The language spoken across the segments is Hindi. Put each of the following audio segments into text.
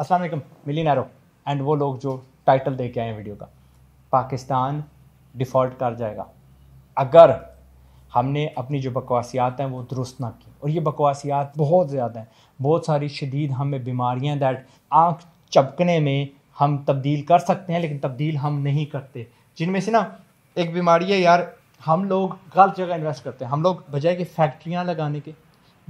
असलम मिली नैरो एंड वो लोग जो टाइटल दे के आए हैं वीडियो का पाकिस्तान डिफ़ॉल्ट कर जाएगा अगर हमने अपनी जो बकवासियात हैं वो दुरुस्त ना की और ये बकवासियात बहुत ज़्यादा हैं बहुत सारी शदीद हमें बीमारियाँ दैट आँख चपकने में हम तब्दील कर सकते हैं लेकिन तब्दील हम नहीं करते जिनमें से ना एक बीमारी है यार हम लोग गलत जगह इन्वेस्ट करते हैं हम लोग बजाय कि फैक्ट्रियाँ लगाने के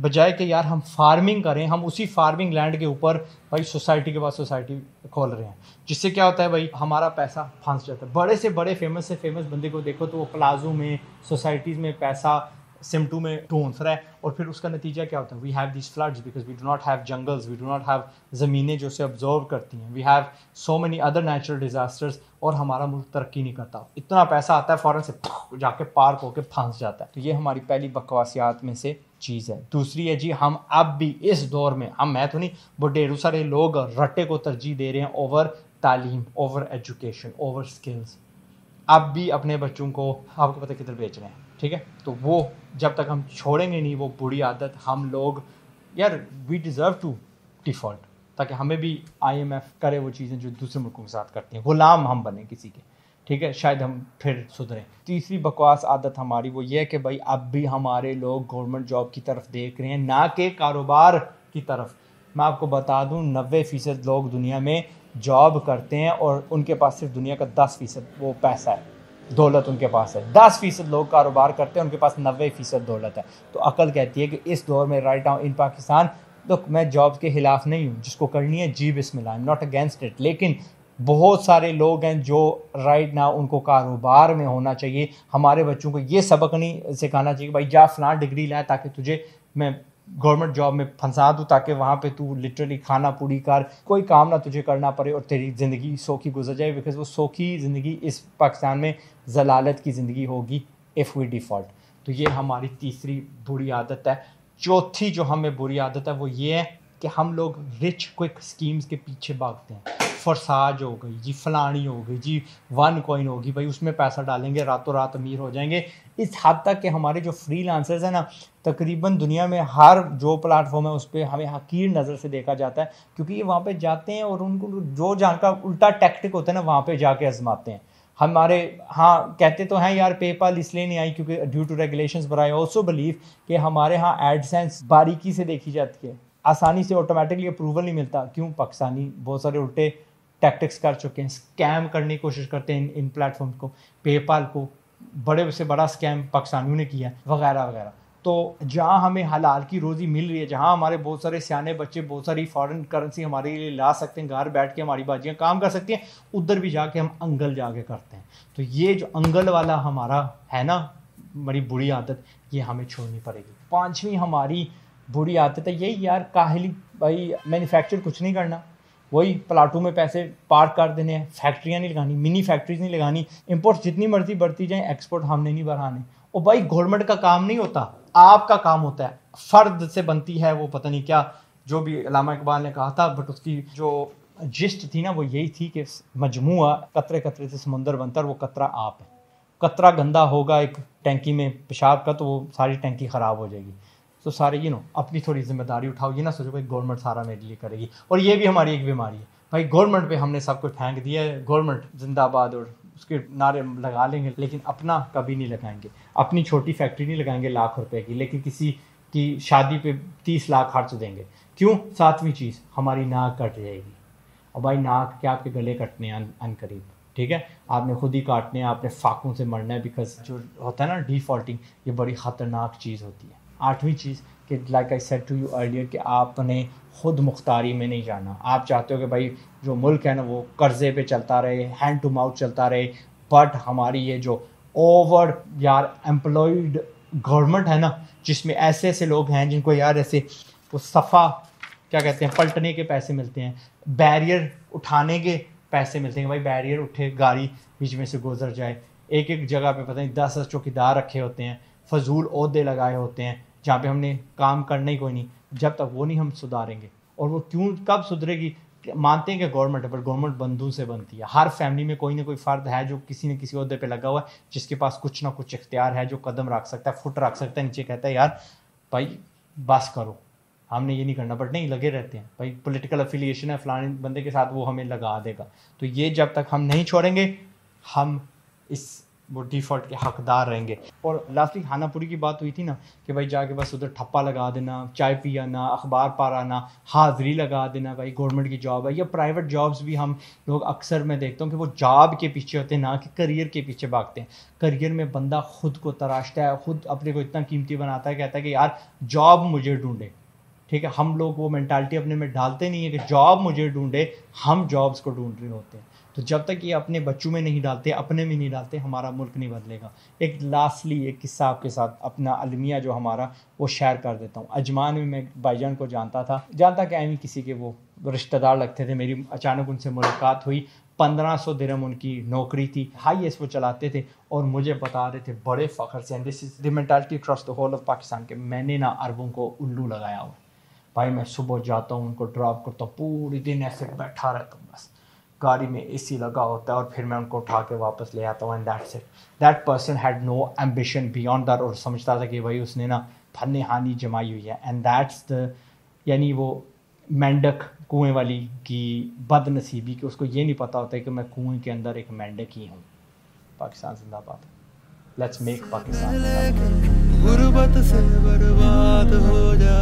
बजाय कि यार हम फार्मिंग करें हम उसी फार्मिंग लैंड के ऊपर भाई सोसाइटी के पास सोसाइटी खोल रहे हैं जिससे क्या होता है भाई हमारा पैसा फांस जाता है बड़े से बड़े फेमस से फेमस बंदे को देखो तो वो प्लाजो में सोसाइटीज़ में पैसा सिमटू में ढूंढ रहा है और फिर उसका नतीजा क्या होता है we have this floods because we do not have jungles we do not have ज़मीनें जो उसे ऑब्जॉर्व करती हैं we have so many other natural disasters और हमारा मुल्क तरक्की नहीं करता इतना पैसा आता है फ़ौरन से जाके पार्क होकर फांस जाता है तो ये हमारी पहली बकवासियात में से चीज़ है दूसरी है जी हम अब भी इस दौर में हम मैं तो नहीं वो ढेरों सारे लोग रट्टे को तरजीह दे रहे हैं ओवर तालीम ओवर एजुकेशन ओवर स्किल्स अब भी अपने बच्चों को आपको पता किधर बेच रहे हैं ठीक है तो वो जब तक हम छोड़ेंगे नहीं वो बुरी आदत हम लोग यार वी डिज़र्व टू डिफ़ॉल्ट ताकि हमें भी आईएमएफ करे वो चीज़ें जो दूसरे मुल्कों के साथ करते हैं गुलाम हम बने किसी के ठीक है शायद हम फिर सुधरें तीसरी बकवास आदत हमारी वो ये है कि भाई अब भी हमारे लोग गवर्नमेंट जॉब की तरफ देख रहे हैं ना कि कारोबार की तरफ मैं आपको बता दूं नबे फ़ीसद लोग दुनिया में जॉब करते हैं और उनके पास सिर्फ दुनिया का दस फ़ीसद वो पैसा है दौलत उनके पास है दस फ़ीसद लोग कारोबार करते हैं उनके पास नबे फ़ीसद दौलत है तो अकल कहती है कि इस दौर में राइट आउट इन पाकिस्तान तो मैं जॉब के खिलाफ नहीं हूँ जिसको करनी है जी बिस्मिल्लाह I am not against it लेकिन बहुत सारे लोग हैं जो राइट ना उनको कारोबार में होना चाहिए हमारे बच्चों को ये सबक नहीं सिखाना चाहिए भाई जा फलां डिग्री लाए ताकि तुझे मैं गवर्नमेंट जॉब में फंसा दूँ ताकि वहाँ पे तू लिटरली खाना पूरी कर कोई काम ना तुझे करना पड़े और तेरी ज़िंदगी सोखी गुजर जाए बिकॉज वो सोखी ज़िंदगी इस पाकिस्तान में जलालत की ज़िंदगी होगी इफ़ वी डिफ़ॉल्ट तो ये हमारी तीसरी बुरी आदत है चौथी जो हमें बुरी आदत है वो ये है कि हम लोग रिच क्विक स्कीम्स के पीछे भागते हैं फरसाज हो गई जी फलानी हो गई जी वन कॉइन होगी भाई उसमें पैसा डालेंगे रातों रात अमीर हो जाएंगे इस हद तक कि हमारे जो फ्री लांसर्स हैं ना तकरीबन दुनिया में हर जो प्लेटफॉर्म है उस पर हमें हकीर नज़र से देखा जाता है क्योंकि ये वहाँ पे जाते हैं और उनको जो जानकार उल्टा टैक्टिक होता है ना वहाँ पे जाके आजमाते हैं हमारे हाँ कहते तो हैं यार पेपाल इसलिए नहीं आई क्योंकि ड्यू टू रेगुलेशन बर आई ऑल्सो बिलीव कि हमारे यहाँ एडसेंस बारीकी से देखी जाती है आसानी से ऑटोमेटिकली अप्रूवल नहीं मिलता क्यों पाकिस्तानी बहुत सारे उल्टे टैक्टिक्स कर चुके हैं स्कैम करने की कोशिश करते हैं इन इन प्लेटफॉर्म को पेपाल को बड़े से बड़ा स्कैम पाकिस्तानियों ने किया वगैरह वगैरह तो जहाँ हमें हलाल की रोज़ी मिल रही है जहाँ हमारे बहुत सारे सियाने बच्चे बहुत सारी फॉरेन करेंसी हमारे लिए ला सकते हैं घर बैठ के हमारी बाजियाँ काम कर सकती हैं उधर भी जाके हम अंगल जाके करते हैं तो ये जो अंगल वाला हमारा है ना बड़ी बुरी आदत ये हमें छोड़नी पड़ेगी पाँचवीं हमारी बुरी आदत है यही यार काहली भाई मैन्युफैक्चर कुछ नहीं करना वही प्लाटू में पैसे पार्क कर देने हैं फैक्ट्रियाँ नहीं लगानी मिनी फैक्ट्रीज नहीं लगानी इम्पोर्ट जितनी मर्जी बढ़ती जाए एक्सपोर्ट हमने नहीं बढ़ाने और भाई गवर्नमेंट का काम नहीं होता आपका काम होता है फ़र्द से बनती है वो पता नहीं क्या जो भी अलामा इकबाल ने कहा था बट उसकी जो जिस्ट थी ना वो यही थी कि मजमू कतरे कतरे से समुंदर बनता वो कतरा आप है कतरा गंदा होगा एक टैंकी में पेशाब का तो वो सारी टैंकी ख़राब हो जाएगी तो सारे यू नो अपनी थोड़ी जिम्मेदारी उठाओ ये ना सोचो भाई गवर्नमेंट सारा मेरे लिए करेगी और ये भी हमारी एक बीमारी है भाई गवर्नमेंट पे हमने सब कुछ फेंक दिया है गवर्नमेंट जिंदाबाद और उसके नारे लगा लेंगे लेकिन अपना कभी नहीं लगाएंगे अपनी छोटी फैक्ट्री नहीं लगाएंगे लाख रुपए की लेकिन किसी की शादी पे तीस लाख खर्च देंगे क्यों सातवीं चीज़ हमारी नाक कट जाएगी और भाई नाक क्या आपके गले कटने हैं अनकरीब ठीक है आपने खुद ही काटने हैं आपने फाकों से मरना है बिकॉज जो होता है ना डिफॉल्टिंग ये बड़ी ख़तरनाक चीज़ होती है आठवीं चीज़ कि like I said to you earlier कि आपने खुद मुख्तारी में नहीं जाना आप चाहते हो कि भाई जो मुल्क है ना वो कर्ज़े पे चलता रहे हैंड टू माउथ चलता रहे बट हमारी ये जो ओवर यार एम्प्लॉयड गवर्नमेंट है ना जिसमें ऐसे ऐसे लोग हैं जिनको यार ऐसे वो सफ़ा क्या कहते हैं पलटने के पैसे मिलते हैं बैरियर उठाने के पैसे मिलते हैं भाई बैरियर उठे गाड़ी बीच में से गुजर जाए एक एक जगह पे पता नहीं दस दस चौकीदार रखे होते हैं फजूल अहदे लगाए होते हैं जहाँ पे हमने काम करना ही कोई नहीं जब तक वो नहीं हम सुधारेंगे और वो क्यों कब सुधरेगी मानते हैं कि गवर्नमेंट है पर गवर्नमेंट बंधु से बनती है हर फैमिली में कोई ना कोई फ़र्द है जो किसी न किसी अहदे पे लगा हुआ है जिसके पास कुछ ना कुछ इख्तियार है जो कदम रख सकता है फुट रख सकता है नीचे कहता है यार भाई बस करो हमने ये नहीं करना बट नहीं लगे रहते हैं भाई पॉलिटिकल अफिलिएशन है फलाने बंदे के साथ वो हमें लगा देगा तो ये जब तक हम नहीं छोड़ेंगे हम इस वो डिफॉल्ट के हकदार रहेंगे और लास्टली खानापुरी की बात हुई थी ना कि भाई जाके बस उधर ठप्पा लगा देना चाय पी आना अखबार पार आना हाजिरी लगा देना भाई गवर्नमेंट की जॉब है या प्राइवेट जॉब्स भी हम लोग अक्सर मैं देखता हूँ कि वो जॉब के पीछे होते हैं ना कि करियर के पीछे भागते हैं करियर में बंदा खुद को तराशता है खुद अपने को इतना कीमती बनाता है कहता है कि यार जॉब मुझे ढूंढे ठीक है हम लोग वो मैंटालिटी अपने में डालते नहीं है कि जॉब मुझे ढूंढे हम जॉब्स को ढूंढ रहे होते हैं तो जब तक ये अपने बच्चों में नहीं डालते अपने में नहीं डालते हमारा मुल्क नहीं बदलेगा एक लास्टली एक किस्सा आपके साथ अपना अलमिया जो हमारा वो शेयर कर देता हूँ अजमान में मैं भाईजान को जानता था जानता कि एम किसी के वो रिश्तेदार लगते थे मेरी अचानक उनसे मुलाकात हुई पंद्रह सौ दिरम उनकी नौकरी थी हाईएस्ट वो चलाते थे और मुझे बता रहे थे बड़े फ़खर से and this is the mentality trust the whole of Pakistan के मैंने ना अरबों को उल्लू लगाया हुआ भाई मैं सुबह जाता हूँ उनको ड्रॉप करता हूँ पूरे दिन ऐसे बैठा रहता हूँ गाड़ी में सी लगा होता है और फिर मैं उनको उठा के वापस ले आता हूँ and that's it that person had no ambition beyond that और समझता था कि भाई उसने ना फन हानि जमाई हुई है एंड दैट्स द यानी वो मेंढक कुएं वाली की बदनसीबी कि उसको ये नहीं पता होता है कि मैं कुएं के अंदर एक मेंढक ही हूँ पाकिस्तान जिंदाबाद लेट्स मेक पाकिस्तान